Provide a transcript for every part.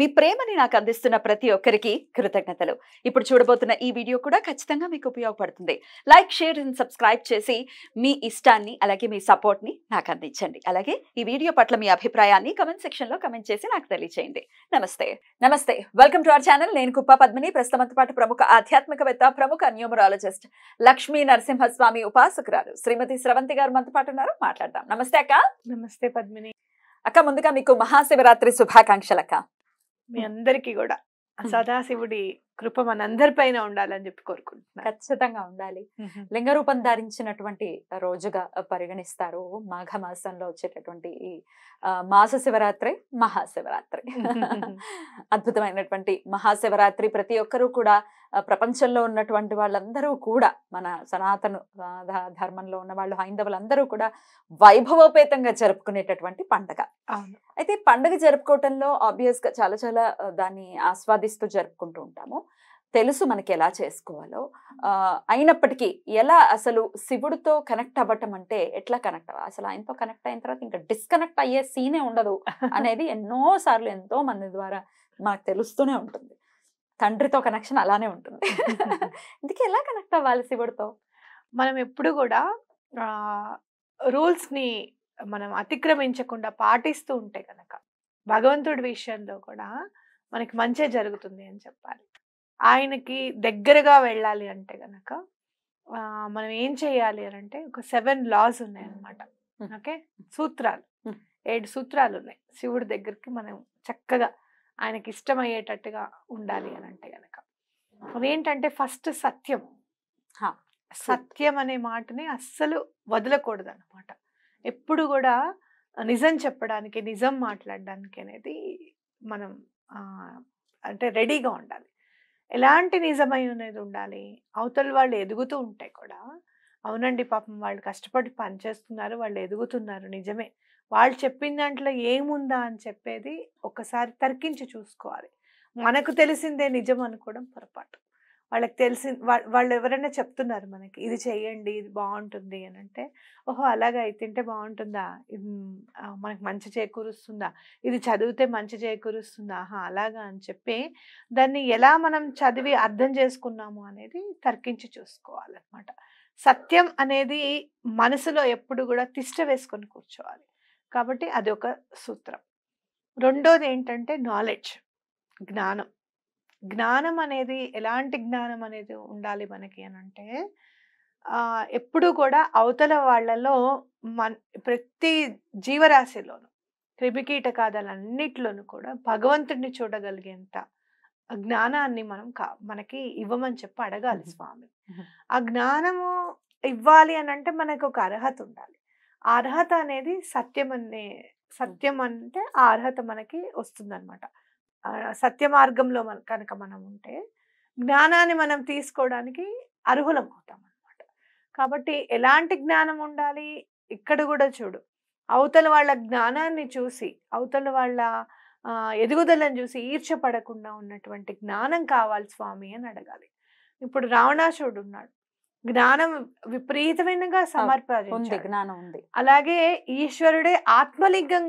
మీ ప్రేమని నాకు అందిస్తున్న ప్రతి ఒక్కరికి కృతజ్ఞతలు ఇప్పుడు చూడబోతున్న ఈ వీడియో కూడా ఖచ్చితంగా మీకు ఉపయోగపడుతుంది లైక్ షేర్ అండ్ సబ్స్క్రైబ్ చేసి మీ ఇష్టాన్ని అలాగే మీ సపోర్ట్ని నాకు అందించండి అలాగే ఈ వీడియో పట్ల మీ అభిప్రాయాన్ని కమెంట్ సెక్షన్లో కమెంట్ చేసి నాకు తెలియజేయండి నమస్తే నమస్తే వెల్కమ్ టు అవర్ ఛానల్ నేను కుప్ప పద్మిని ప్రస్తుతంతో పాటు ప్రముఖ ఆధ్యాత్మికవేత్త ప్రముఖ న్యూమరాలజిస్ట్ లక్ష్మీ నరసింహస్వామి ఉపాసకురాలు శ్రీమతి స్రవంతి గారు మనతో పాటు ఉన్నారు మాట్లాడదాం నమస్తే అక్క నమస్తే పద్మిని అక్క ముందుగా మీకు మహాశివరాత్రి శుభాకాంక్షలు అక్క మీ అందరికీ కూడా సదాశివుడి కృప పైన ఉండాలని చెప్పి కోరుకుంటున్నాను ఖచ్చితంగా ఉండాలి లింగ రూపం ధరించినటువంటి రోజుగా పరిగణిస్తారు మాఘమాసంలో వచ్చేటటువంటి ఈ మాస శివరాత్రి మహాశివరాత్రి అద్భుతమైనటువంటి మహాశివరాత్రి ప్రతి ఒక్కరూ కూడా ప్రపంచంలో ఉన్నటువంటి వాళ్ళందరూ కూడా మన సనాతన ధర్మంలో ఉన్న వాళ్ళు హైందవులందరూ కూడా వైభవోపేతంగా జరుపుకునేటటువంటి పండగ అయితే పండుగ జరుపుకోవటంలో ఆబ్వియస్గా చాలా చాలా దాన్ని ఆస్వాదిస్తూ జరుపుకుంటూ ఉంటాము తెలుసు మనకి ఎలా చేసుకోవాలో అయినప్పటికీ ఎలా అసలు శివుడితో కనెక్ట్ అవ్వటం అంటే ఎట్లా కనెక్ట్ అవ్వాలి అసలు ఆయనతో కనెక్ట్ అయిన తర్వాత ఇంకా డిస్కనెక్ట్ అయ్యే సీనే ఉండదు అనేది ఎన్నోసార్లు ఎంతో మంది ద్వారా మాకు తెలుస్తూనే ఉంటుంది తండ్రితో కనెక్షన్ అలానే ఉంటుంది ఇందుకే ఎలా కనెక్ట్ అవ్వాలి శివుడితో మనం ఎప్పుడు కూడా రూల్స్ని మనం అతిక్రమించకుండా పాటిస్తూ ఉంటే కనుక భగవంతుడి విషయంలో కూడా మనకి మంచే జరుగుతుంది అని చెప్పాలి ఆయనకి దగ్గరగా వెళ్ళాలి అంటే కనుక మనం ఏం చేయాలి అని అంటే ఒక సెవెన్ లాస్ ఉన్నాయన్నమాట ఓకే సూత్రాలు ఏడు సూత్రాలు ఉన్నాయి శివుడి దగ్గరికి మనం చక్కగా ఆయనకి ఇష్టమయ్యేటట్టుగా ఉండాలి అని అంటే కనుక అదేంటంటే ఫస్ట్ సత్యం సత్యం అనే మాటని అస్సలు వదలకూడదు అనమాట ఎప్పుడు కూడా నిజం చెప్పడానికి నిజం మాట్లాడడానికి అనేది మనం అంటే రెడీగా ఉండాలి ఎలాంటి నిజమై అనేది ఉండాలి అవతల వాళ్ళు ఎదుగుతూ ఉంటే కూడా అవునండి పాపం వాళ్ళు కష్టపడి పని చేస్తున్నారు వాళ్ళు ఎదుగుతున్నారు నిజమే వాళ్ళు చెప్పిన దాంట్లో ఏముందా అని చెప్పేది ఒకసారి తర్కించి చూసుకోవాలి మనకు తెలిసిందే నిజం అనుకోవడం పొరపాటు వాళ్ళకి తెలిసి వాళ్ళు ఎవరైనా చెప్తున్నారు మనకి ఇది చేయండి ఇది బాగుంటుంది అని అంటే ఓహో అలాగా ఇది తింటే బాగుంటుందా ఇది మనకు మంచి చేకూరుస్తుందా ఇది చదివితే మంచి చేకూరుస్తుందా ఆహా అలాగా అని చెప్పి దాన్ని ఎలా మనం చదివి అర్థం చేసుకున్నాము అనేది తర్కించి చూసుకోవాలన్నమాట సత్యం అనేది మనసులో ఎప్పుడు కూడా తిష్ట వేసుకొని కూర్చోవాలి కాబట్టి అది ఒక సూత్రం రెండోది ఏంటంటే నాలెడ్జ్ జ్ఞానం జ్ఞానం అనేది ఎలాంటి జ్ఞానం అనేది ఉండాలి మనకి అని అంటే ఎప్పుడు కూడా అవతల వాళ్ళలో మన ప్రతి జీవరాశిలోను కాదలన్నిట్లోనూ కూడా భగవంతుడిని చూడగలిగేంత జ్ఞానాన్ని మనం కా మనకి ఇవ్వమని చెప్పి అడగాలి స్వామి ఆ జ్ఞానము ఇవ్వాలి అని అంటే మనకు ఒక అర్హత ఉండాలి అర్హత అనేది సత్యం అనే సత్యం అంటే ఆ అర్హత మనకి వస్తుందన్నమాట సత్య మార్గంలో మన కనుక మనం ఉంటే జ్ఞానాన్ని మనం తీసుకోవడానికి అర్హులం అవుతాం అనమాట కాబట్టి ఎలాంటి జ్ఞానం ఉండాలి ఇక్కడ కూడా చూడు అవతల వాళ్ళ జ్ఞానాన్ని చూసి అవతల వాళ్ళ ఎదుగుదలను చూసి ఈర్చపడకుండా ఉన్నటువంటి జ్ఞానం కావాలి స్వామి అని అడగాలి ఇప్పుడు రావణాసుడు ఉన్నాడు జ్ఞానం విపరీతమైనగా సమర్పించింది జ్ఞానం ఉంది అలాగే ఈశ్వరుడే ఆత్మలింగం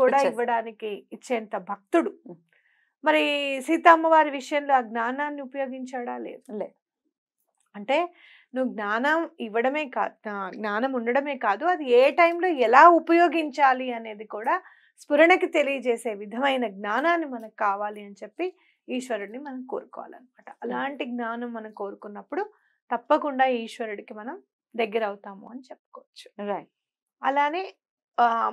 కూడా ఇవ్వడానికి ఇచ్చేంత భక్తుడు మరి సీతమ్మవారి విషయంలో ఆ జ్ఞానాన్ని ఉపయోగించాడా లేదు అంటే నువ్వు జ్ఞానం ఇవ్వడమే కాదు జ్ఞానం ఉండడమే కాదు అది ఏ టైంలో ఎలా ఉపయోగించాలి అనేది కూడా స్ఫురణకి తెలియజేసే విధమైన జ్ఞానాన్ని మనకు కావాలి అని చెప్పి ఈశ్వరుడిని మనం కోరుకోవాలన్నమాట అలాంటి జ్ఞానం మనం కోరుకున్నప్పుడు తప్పకుండా ఈశ్వరుడికి మనం దగ్గర అవుతాము అని చెప్పుకోవచ్చు రైట్ అలానే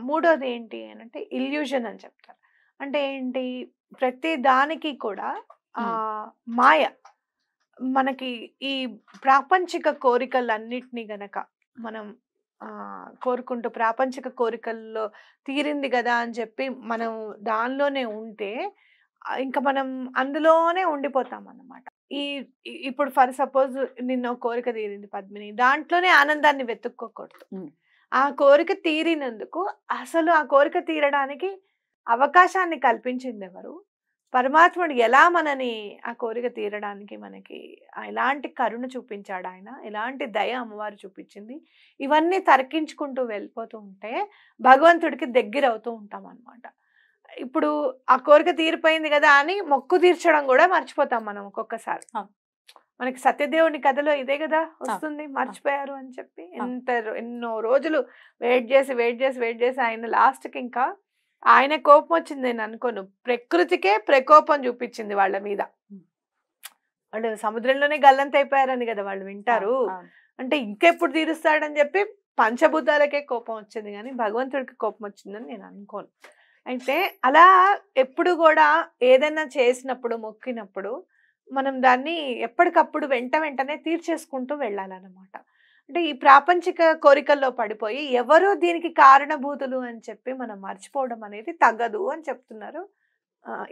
మూడోది ఏంటి అని అంటే ఇల్యూజన్ అని చెప్తారు అంటే ఏంటి ప్రతి దానికి కూడా ఆ మాయ మనకి ఈ ప్రాపంచిక కోరికలన్నిటినీ గనక మనం ఆ కోరుకుంటూ ప్రాపంచిక కోరికల్లో తీరింది కదా అని చెప్పి మనం దానిలోనే ఉంటే ఇంకా మనం అందులోనే ఉండిపోతాం అన్నమాట ఈ ఇప్పుడు ఫర్ సపోజ్ నిన్న కోరిక తీరింది పద్మిని దాంట్లోనే ఆనందాన్ని వెతుక్కోకూడదు ఆ కోరిక తీరినందుకు అసలు ఆ కోరిక తీరడానికి అవకాశాన్ని కల్పించింది ఎవరు పరమాత్ముడు ఎలా మనని ఆ కోరిక తీరడానికి మనకి ఎలాంటి కరుణ చూపించాడు ఆయన ఎలాంటి దయ అమ్మవారు చూపించింది ఇవన్నీ తర్కించుకుంటూ వెళ్ళిపోతూ ఉంటే భగవంతుడికి దగ్గర అవుతూ ఉంటాం అనమాట ఇప్పుడు ఆ కోరిక తీరిపోయింది కదా అని మొక్కు తీర్చడం కూడా మర్చిపోతాం మనం ఒక్కొక్కసారి మనకి సత్యదేవుని కథలో ఇదే కదా వస్తుంది మర్చిపోయారు అని చెప్పి ఎంత ఎన్నో రోజులు వెయిట్ చేసి వెయిట్ చేసి వెయిట్ చేసి ఆయన లాస్ట్కి ఇంకా ఆయన కోపం వచ్చింది నేను అనుకోను ప్రకృతికే ప్రకోపం చూపించింది వాళ్ళ మీద వాళ్ళు సముద్రంలోనే గల్లంత అయిపోయారని కదా వాళ్ళు వింటారు అంటే ఇంకెప్పుడు తీరుస్తాడని చెప్పి పంచభూతాలకే కోపం వచ్చింది కానీ భగవంతుడికి కోపం వచ్చిందని నేను అనుకోను అయితే అలా ఎప్పుడు కూడా ఏదైనా చేసినప్పుడు మొక్కినప్పుడు మనం దాన్ని ఎప్పటికప్పుడు వెంట వెంటనే తీర్చేసుకుంటూ వెళ్ళాలన్నమాట అంటే ఈ ప్రాపంచిక కోరికల్లో పడిపోయి ఎవరు దీనికి కారణభూతులు అని చెప్పి మనం మర్చిపోవడం అనేది తగ్గదు అని చెప్తున్నారు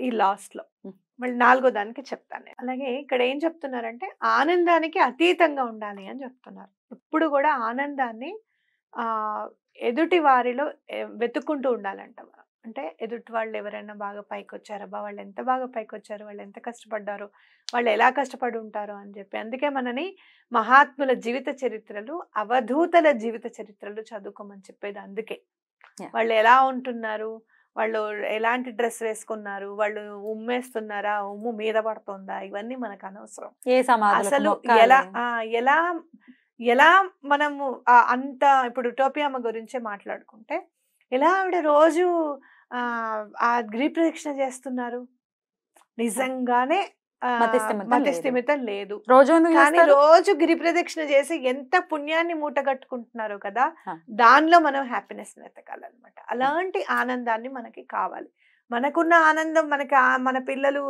ఈ లాస్ట్లో మళ్ళీ నాలుగో దానికి చెప్తాను అలాగే ఇక్కడ ఏం చెప్తున్నారంటే ఆనందానికి అతీతంగా ఉండాలి అని చెప్తున్నారు ఎప్పుడు కూడా ఆనందాన్ని ఎదుటి వారిలో వెతుక్కుంటూ ఉండాలంట అంటే ఎదుటి వాళ్ళు ఎవరైనా బాగా పైకి వచ్చారో బా వాళ్ళు ఎంత బాగా పైకి వచ్చారో వాళ్ళు ఎంత కష్టపడ్డారు వాళ్ళు ఎలా కష్టపడి ఉంటారో అని చెప్పి అందుకే మనని మహాత్ముల జీవిత చరిత్రలు అవధూతల జీవిత చరిత్రలు చదువుకోమని చెప్పేది అందుకే వాళ్ళు ఎలా ఉంటున్నారు వాళ్ళు ఎలాంటి డ్రెస్ వేసుకున్నారు వాళ్ళు ఉమ్మేస్తున్నారా ఉమ్ము మీద పడుతుందా ఇవన్నీ మనకు అనవసరం అసలు ఎలా ఎలా ఎలా మనము అంత ఇప్పుడు టోపియామ్మ గురించే మాట్లాడుకుంటే ఎలా ఆవిడ రోజు ఆ ప్రదక్షిణ చేస్తున్నారు నిజంగానే మతస్థిమితం లేదు రోజు కానీ రోజు గిరి ప్రదక్షిణ చేసి ఎంత పుణ్యాన్ని మూట కట్టుకుంటున్నారు కదా దానిలో మనం హ్యాపీనెస్ వెతకాలన్నమాట అలాంటి ఆనందాన్ని మనకి కావాలి మనకున్న ఆనందం మనకి మన పిల్లలు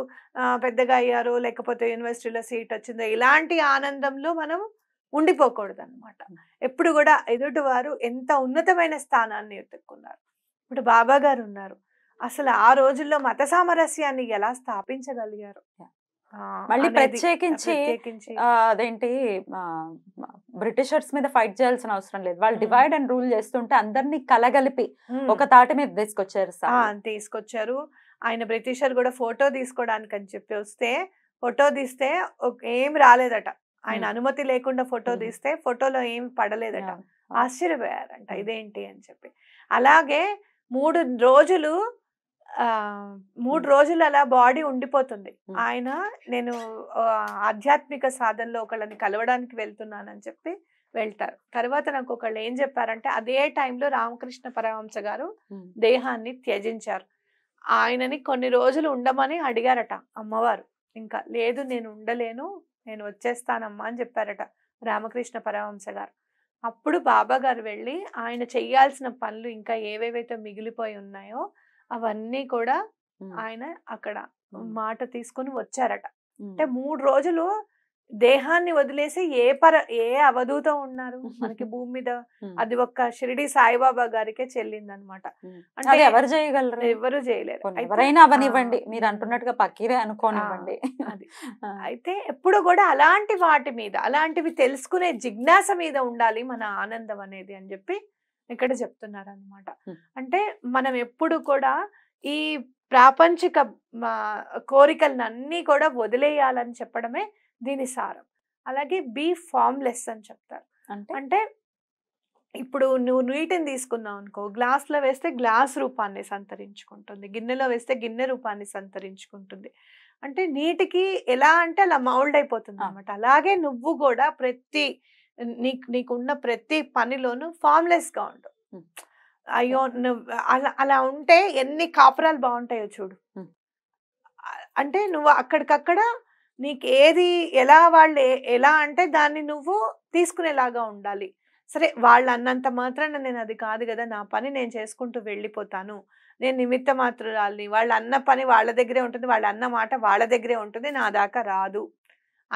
పెద్దగా అయ్యారో లేకపోతే యూనివర్సిటీలో సీట్ వచ్చిందో ఇలాంటి ఆనందంలో మనం ఉండిపోకూడదు అనమాట ఎప్పుడు కూడా ఎదుటి వారు ఎంత ఉన్నతమైన స్థానాన్ని ఎత్తుక్కున్నారు ఇప్పుడు బాబా గారు ఉన్నారు అసలు ఆ రోజుల్లో మత సామరస్యాన్ని ఎలా స్థాపించగలిగారు మళ్ళీ ప్రత్యేకించి అదేంటి బ్రిటిషర్స్ మీద ఫైట్ చేయాల్సిన అవసరం లేదు వాళ్ళు డివైడ్ అండ్ రూల్ చేస్తుంటే అందరినీ కలగలిపి ఒక తాటి మీద తీసుకొచ్చారు సార్ తీసుకొచ్చారు ఆయన బ్రిటిషర్ కూడా ఫోటో తీసుకోవడానికి అని చెప్పి వస్తే ఫోటో తీస్తే ఏం రాలేదట ఆయన అనుమతి లేకుండా ఫోటో తీస్తే ఫోటోలో ఏం పడలేదట ఆశ్చర్యపోయారంట ఇదేంటి అని చెప్పి అలాగే మూడు రోజులు మూడు రోజులు అలా బాడీ ఉండిపోతుంది ఆయన నేను ఆధ్యాత్మిక సాధనలో ఒకళ్ళని కలవడానికి వెళ్తున్నానని చెప్పి వెళ్తారు తర్వాత నాకు ఒకళ్ళు ఏం చెప్పారంటే అదే టైంలో రామకృష్ణ పరమహంస గారు దేహాన్ని త్యజించారు ఆయనని కొన్ని రోజులు ఉండమని అడిగారట అమ్మవారు ఇంకా లేదు నేను ఉండలేను నేను వచ్చేస్తానమ్మా అని చెప్పారట రామకృష్ణ పరమహంస గారు అప్పుడు బాబా గారు వెళ్ళి ఆయన చేయాల్సిన పనులు ఇంకా ఏవేవైతే మిగిలిపోయి ఉన్నాయో అవన్నీ కూడా ఆయన అక్కడ మాట తీసుకుని వచ్చారట అంటే మూడు రోజులు దేహాన్ని వదిలేసి ఏ పర ఏ అవధూత ఉన్నారు మనకి భూమి మీద అది ఒక్క షిరిడి సాయిబాబా గారికే చెల్లింది అనమాట అంటే ఎవరు చేయగలరు ఎవరు చేయలేరు ఎవరైనా అవనివ్వండి మీరు అంటున్నట్టుగా పక్కీరే అనుకోనివ్వండి అది అయితే ఎప్పుడు కూడా అలాంటి వాటి మీద అలాంటివి తెలుసుకునే జిజ్ఞాస మీద ఉండాలి మన ఆనందం అనేది అని చెప్పి ఇక్కడ చెప్తున్నారు అనమాట అంటే మనం ఎప్పుడు కూడా ఈ ప్రాపంచిక కోరికలను అన్ని కూడా వదిలేయాలని చెప్పడమే దీని సారం అలాగే బీ ఫామ్లెస్ అని చెప్తారు అంటే ఇప్పుడు నువ్వు నీటిని తీసుకున్నావు అనుకో గ్లాస్లో వేస్తే గ్లాస్ రూపాన్ని సంతరించుకుంటుంది గిన్నెలో వేస్తే గిన్నె రూపాన్ని సంతరించుకుంటుంది అంటే నీటికి ఎలా అంటే అలా మౌల్డ్ అయిపోతుంది అనమాట అలాగే నువ్వు కూడా ప్రతి నీకు నీకున్న ప్రతి పనిలోనూ ఫామ్లెస్గా ఉండు అయ్యో అలా అలా ఉంటే ఎన్ని కాపురాలు బాగుంటాయో చూడు అంటే నువ్వు అక్కడికక్కడ నీకు ఏది ఎలా వాళ్ళు ఎలా అంటే దాన్ని నువ్వు తీసుకునేలాగా ఉండాలి సరే వాళ్ళు అన్నంత మాత్రాన నేను అది కాదు కదా నా పని నేను చేసుకుంటూ వెళ్ళిపోతాను నేను నిమిత్త మాత్రురాలని వాళ్ళు అన్న పని వాళ్ళ దగ్గరే ఉంటుంది వాళ్ళ అన్న మాట వాళ్ళ దగ్గరే ఉంటుంది నా దాకా రాదు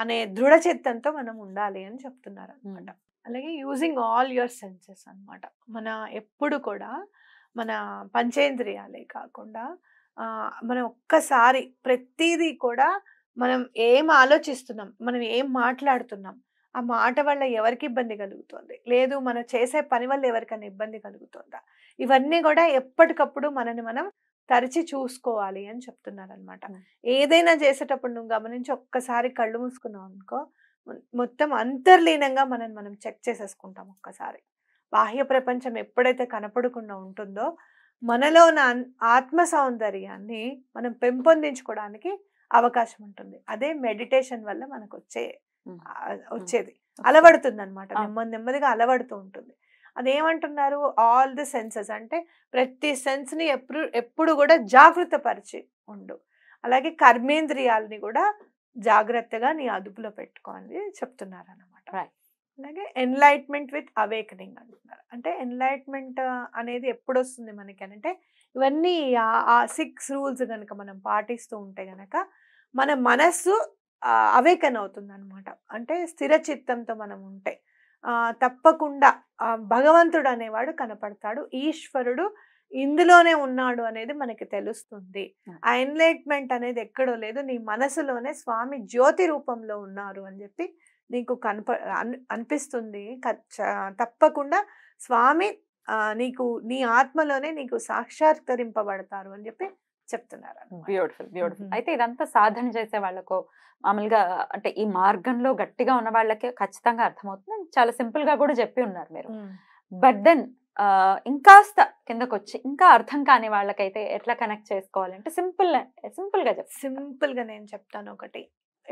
అనే దృఢ చిత్తంతో మనం ఉండాలి అని చెప్తున్నారు అనమాట అలాగే యూజింగ్ ఆల్ యువర్ సెన్సెస్ అనమాట మన ఎప్పుడు కూడా మన పంచేంద్రియాలే కాకుండా మనం ఒక్కసారి ప్రతిదీ కూడా మనం ఏం ఆలోచిస్తున్నాం మనం ఏం మాట్లాడుతున్నాం ఆ మాట వల్ల ఎవరికి ఇబ్బంది కలుగుతుంది లేదు మనం చేసే పని వల్ల ఎవరికైనా ఇబ్బంది కలుగుతుందా ఇవన్నీ కూడా ఎప్పటికప్పుడు మనని మనం తరిచి చూసుకోవాలి అని చెప్తున్నారు అనమాట ఏదైనా చేసేటప్పుడు నువ్వు గమనించి ఒక్కసారి కళ్ళు మూసుకున్నావు అనుకో మొత్తం అంతర్లీనంగా మనం మనం చెక్ చేసేసుకుంటాం ఒక్కసారి బాహ్య ప్రపంచం ఎప్పుడైతే కనపడకుండా ఉంటుందో మనలో ఉన్న ఆత్మ సౌందర్యాన్ని మనం పెంపొందించుకోవడానికి అవకాశం ఉంటుంది అదే మెడిటేషన్ వల్ల మనకు వచ్చే వచ్చేది అలవడుతుంది అనమాట నెమ్మది నెమ్మదిగా అలవడుతూ ఉంటుంది అదేమంటున్నారు ఆల్ ది సెన్సెస్ అంటే ప్రతి సెన్స్ ని ఎప్పుడు ఎప్పుడు కూడా జాగ్రత్త పరిచి ఉండు అలాగే కర్మేంద్రియాలని కూడా జాగ్రత్తగా నీ అదుపులో అని చెప్తున్నారు అనమాట అలాగే ఎన్లైట్మెంట్ విత్ అవేకనింగ్ అంటున్నారు అంటే ఎన్లైట్మెంట్ అనేది ఎప్పుడు వస్తుంది మనకి అంటే ఇవన్నీ ఆ సిక్స్ రూల్స్ కనుక మనం పాటిస్తూ ఉంటే గనక మన మనస్సు అవేకన్ అవుతుంది అనమాట అంటే స్థిర చిత్తంతో మనం ఉంటే తప్పకుండా భగవంతుడు అనేవాడు కనపడతాడు ఈశ్వరుడు ఇందులోనే ఉన్నాడు అనేది మనకి తెలుస్తుంది ఆ ఎన్లైట్మెంట్ అనేది ఎక్కడో లేదు నీ మనసులోనే స్వామి జ్యోతి రూపంలో ఉన్నారు అని చెప్పి నీకు కనప అనిపిస్తుంది తప్పకుండా స్వామి నీకు నీ ఆత్మలోనే నీకు సాక్షాత్కరింపబడతారు అని చెప్పి చెప్తున్నారు బ్యూటిఫుల్ బ్యూటిఫుల్ అయితే ఇదంతా సాధన చేసే వాళ్ళకు మామూలుగా అంటే ఈ మార్గంలో గట్టిగా ఉన్న వాళ్ళకే ఖచ్చితంగా అర్థమవుతుంది చాలా సింపుల్ గా కూడా చెప్పి ఉన్నారు మీరు బట్ దెన్ ఇంకాస్త కిందకు వచ్చి ఇంకా అర్థం కాని వాళ్ళకైతే ఎట్లా కనెక్ట్ చేసుకోవాలంటే సింపుల్ సింపుల్ గా చెప్ సింపుల్ గా నేను చెప్తాను ఒకటి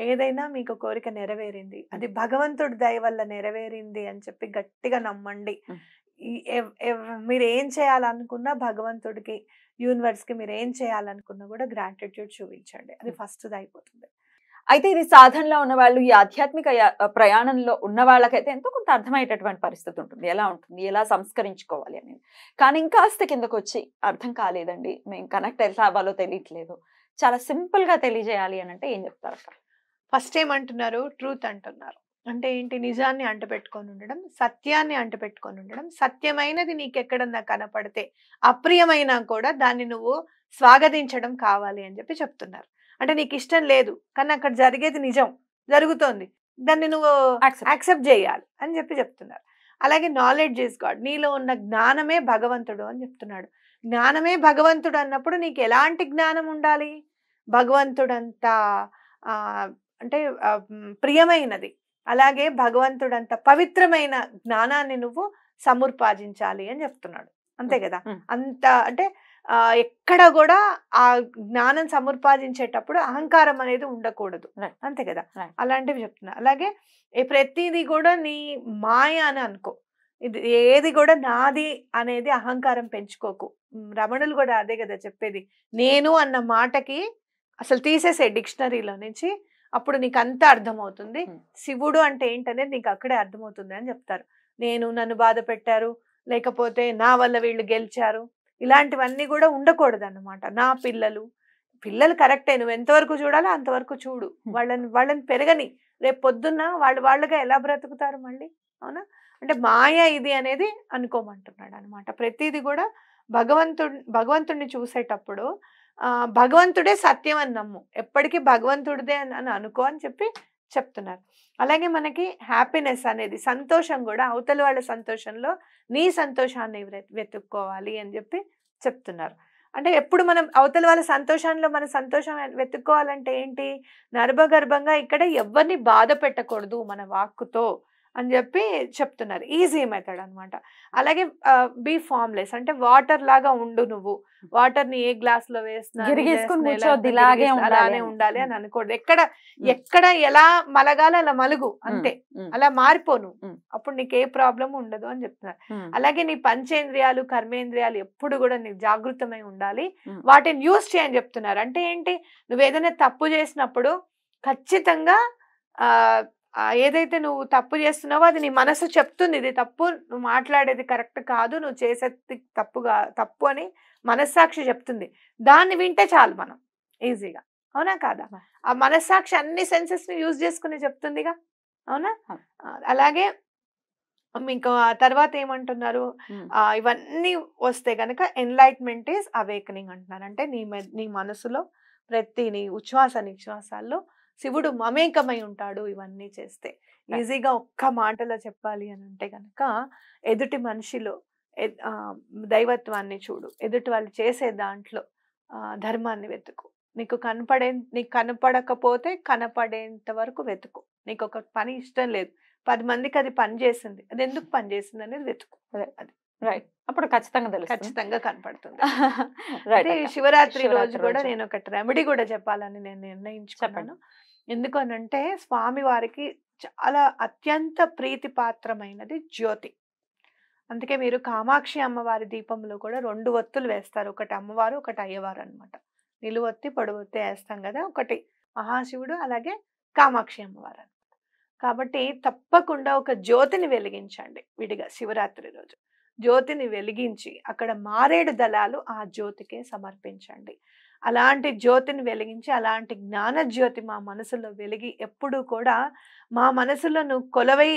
ఏదైనా మీకు కోరిక నెరవేరింది అది భగవంతుడి దయ వల్ల నెరవేరింది అని చెప్పి గట్టిగా నమ్మండి మీరు ఏం చేయాలనుకున్నా భగవంతుడికి యూనివర్స్కి మీరు ఏం చేయాలనుకున్నా కూడా గ్రాటిట్యూడ్ చూపించండి అది ఫస్ట్ది అయిపోతుంది అయితే ఇది సాధనలో ఉన్న వాళ్ళు ఈ ఆధ్యాత్మిక ప్రయాణంలో ఉన్న వాళ్ళకైతే ఎంతో కొంత అర్థమయ్యేటటువంటి పరిస్థితి ఉంటుంది ఎలా ఉంటుంది ఎలా సంస్కరించుకోవాలి అనేది కానీ ఇంకాస్త కిందకు వచ్చి అర్థం కాలేదండి మేము కనెక్ట్ ఎలా అవ్వాలో తెలియట్లేదు చాలా సింపుల్గా తెలియజేయాలి అని అంటే ఏం చెప్తారు ఫస్ట్ ఏమంటున్నారు ట్రూత్ అంటున్నారు అంటే ఏంటి నిజాన్ని అంటపెట్టుకొని ఉండడం సత్యాన్ని అంటపెట్టుకొని ఉండడం సత్యమైనది నీకెక్కడన్నా కనపడితే అప్రియమైనా కూడా దాన్ని నువ్వు స్వాగతించడం కావాలి అని చెప్పి చెప్తున్నారు అంటే నీకు ఇష్టం లేదు కానీ అక్కడ జరిగేది నిజం జరుగుతోంది దాన్ని నువ్వు యాక్సెప్ట్ చేయాలి అని చెప్పి చెప్తున్నారు అలాగే నాలెడ్జ్ ఈజ్ గాడ్ నీలో ఉన్న జ్ఞానమే భగవంతుడు అని చెప్తున్నాడు జ్ఞానమే భగవంతుడు అన్నప్పుడు నీకు ఎలాంటి జ్ఞానం ఉండాలి భగవంతుడంత అంటే ప్రియమైనది అలాగే భగవంతుడంత పవిత్రమైన జ్ఞానాన్ని నువ్వు సముర్పాజించాలి అని చెప్తున్నాడు అంతే కదా అంత అంటే ఆ ఎక్కడ కూడా ఆ జ్ఞానం సముర్పాదించేటప్పుడు అహంకారం అనేది ఉండకూడదు అంతే కదా అలాంటివి చెప్తున్నా అలాగే ప్రతిది కూడా నీ మాయ అని అనుకో ఇది ఏది కూడా నాది అనేది అహంకారం పెంచుకోకు రమణులు కూడా అదే కదా చెప్పేది నేను అన్న మాటకి అసలు తీసేసే డిక్షనరీలో నుంచి అప్పుడు నీకు అంతా అర్థమవుతుంది శివుడు అంటే ఏంటనేది నీకు అక్కడే అర్థమవుతుంది అని చెప్తారు నేను నన్ను బాధ పెట్టారు లేకపోతే నా వల్ల వీళ్ళు గెలిచారు ఇలాంటివన్నీ కూడా ఉండకూడదు నా పిల్లలు పిల్లలు కరెక్టే నువ్వు ఎంతవరకు చూడాలో అంతవరకు చూడు వాళ్ళని వాళ్ళని పెరగని రేపు పొద్దున్న వాళ్ళు వాళ్ళుగా ఎలా బ్రతుకుతారు మళ్ళీ అవునా అంటే మాయ ఇది అనేది అనుకోమంటున్నాడు అనమాట ప్రతిదీ కూడా భగవంతుడు భగవంతుడిని చూసేటప్పుడు భగవంతుడే సత్యం అని నమ్ము ఎప్పటికీ భగవంతుడిదే అని అనుకో అని చెప్పి చెప్తున్నారు అలాగే మనకి హ్యాపీనెస్ అనేది సంతోషం కూడా అవతల వాళ్ళ సంతోషంలో నీ సంతోషాన్ని వెతుక్కోవాలి అని చెప్పి చెప్తున్నారు అంటే ఎప్పుడు మనం అవతల వాళ్ళ సంతోషంలో మన సంతోషం వెతుక్కోవాలంటే ఏంటి నర్భగర్భంగా ఇక్కడ ఎవరిని బాధ పెట్టకూడదు మన వాక్కుతో అని చెప్పి చెప్తున్నారు ఈజీ మెథడ్ అనమాట అలాగే బీ ఫామ్లెస్ అంటే వాటర్ లాగా ఉండు నువ్వు వాటర్ ని ఏ గ్లాస్ లో ఇలాగే ఉండాలి అని అనుకోడు ఎక్కడ ఎక్కడ ఎలా మలగాలి అలా మలుగు అంతే అలా మారిపోను అప్పుడు నీకు ఏ ప్రాబ్లం ఉండదు అని చెప్తున్నారు అలాగే నీ పంచేంద్రియాలు కర్మేంద్రియాలు ఎప్పుడు కూడా నీకు జాగృతమై ఉండాలి వాటిని యూజ్ చేయని చెప్తున్నారు అంటే ఏంటి నువ్వు ఏదైనా తప్పు చేసినప్పుడు ఖచ్చితంగా ఏదైతే నువ్వు తప్పు చేస్తున్నావో అది నీ మనసు చెప్తుంది ఇది తప్పు నువ్వు మాట్లాడేది కరెక్ట్ కాదు నువ్వు చేసేది తప్పుగా తప్పు అని మనస్సాక్షి చెప్తుంది దాన్ని వింటే చాలు మనం ఈజీగా అవునా కాదా ఆ మనస్సాక్షి అన్ని సెన్సెస్ని యూజ్ చేసుకుని చెప్తుందిగా అవునా అలాగే ఇంకా తర్వాత ఏమంటున్నారు ఇవన్నీ వస్తే కనుక ఎన్లైట్మెంట్ ఈస్ అవేకనింగ్ అంటున్నారు అంటే నీ నీ మనసులో ప్రతి నీ ఉచ్ఛ్వాస నిశ్వాసాల్లో శివుడు మమేకమై ఉంటాడు ఇవన్నీ చేస్తే ఈజీగా ఒక్క మాటలో చెప్పాలి అని అంటే కనుక ఎదుటి మనిషిలో దైవత్వాన్ని చూడు ఎదుటి వాళ్ళు చేసే దాంట్లో ధర్మాన్ని వెతుకు నీకు కనపడే నీకు కనపడకపోతే కనపడేంత వరకు వెతుకు నీకు ఒక పని ఇష్టం లేదు పది మందికి అది పని చేసింది అది ఎందుకు పని చేసింది అనేది వెతుకు అది రైట్ అప్పుడు ఖచ్చితంగా తెలుసు ఖచ్చితంగా కనపడుతుంది శివరాత్రి రోజు కూడా నేను ఒక రెమెడీ కూడా చెప్పాలని నేను నిర్ణయించుకున్నాను ఎందుకు అంటే స్వామి వారికి చాలా అత్యంత ప్రీతి పాత్రమైనది జ్యోతి అందుకే మీరు కామాక్షి అమ్మవారి దీపంలో కూడా రెండు ఒత్తులు వేస్తారు ఒకటి అమ్మవారు ఒకటి అయ్యవారు అనమాట నిలువొత్తి పొడవొత్తి వేస్తాం కదా ఒకటి మహాశివుడు అలాగే కామాక్షి అమ్మవారు కాబట్టి తప్పకుండా ఒక జ్యోతిని వెలిగించండి విడిగా శివరాత్రి రోజు జ్యోతిని వెలిగించి అక్కడ మారేడు దళాలు ఆ జ్యోతికే సమర్పించండి అలాంటి జ్యోతిని వెలిగించి అలాంటి జ్ఞాన జ్యోతి మా మనసులో వెలిగి ఎప్పుడూ కూడా మా మనసులను కొలవై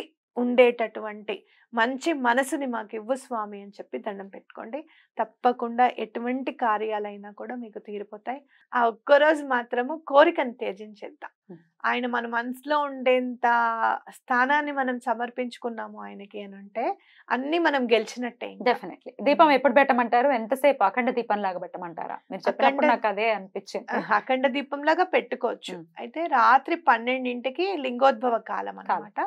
ఉండేటటువంటి మంచి మనసుని మాకు ఇవ్వు స్వామి అని చెప్పి దండం పెట్టుకోండి తప్పకుండా ఎటువంటి కార్యాలైనా కూడా మీకు తీరిపోతాయి ఆ ఒక్కరోజు మాత్రము కోరికను త్యజించేద్దాం ఆయన మన మనసులో ఉండేంత స్థానాన్ని మనం సమర్పించుకున్నాము ఆయనకి అని అంటే అన్ని మనం గెలిచినట్టే డెఫినెట్లీ దీపం ఎప్పుడు పెట్టమంటారు ఎంతసేపు అఖండ దీపం లాగా పెట్టమంటారా మీరు నాకు అదే అనిపించింది అఖండ దీపం లాగా పెట్టుకోవచ్చు అయితే రాత్రి పన్నెండింటికి లింగోద్భవ కాలం అనమాట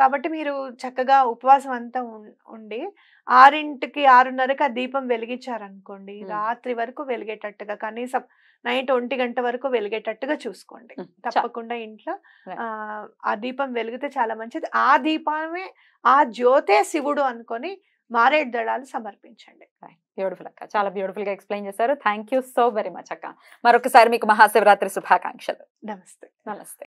కాబట్టి మీరు చక్కగా ఉపవాసం అంతా ఉండి ఆరింటికి ఆరున్నరకి ఆ దీపం వెలిగించారనుకోండి రాత్రి వరకు వెలిగేటట్టుగా కనీసం నైట్ ఒంటి గంట వరకు వెలిగేటట్టుగా చూసుకోండి తప్పకుండా ఇంట్లో ఆ దీపం వెలిగితే చాలా మంచిది ఆ దీపమే ఆ జ్యోతే శివుడు అనుకొని మారేడు దళాలు సమర్పించండి బ్యూటిఫుల్ అక్క చాలా బ్యూటిఫుల్ గా ఎక్స్ప్లెయిన్ చేశారు thank you so very much అక్క మరొకసారి మీకు మహాశివరాత్రి శుభాకాంక్షలు నమస్తే నమస్తే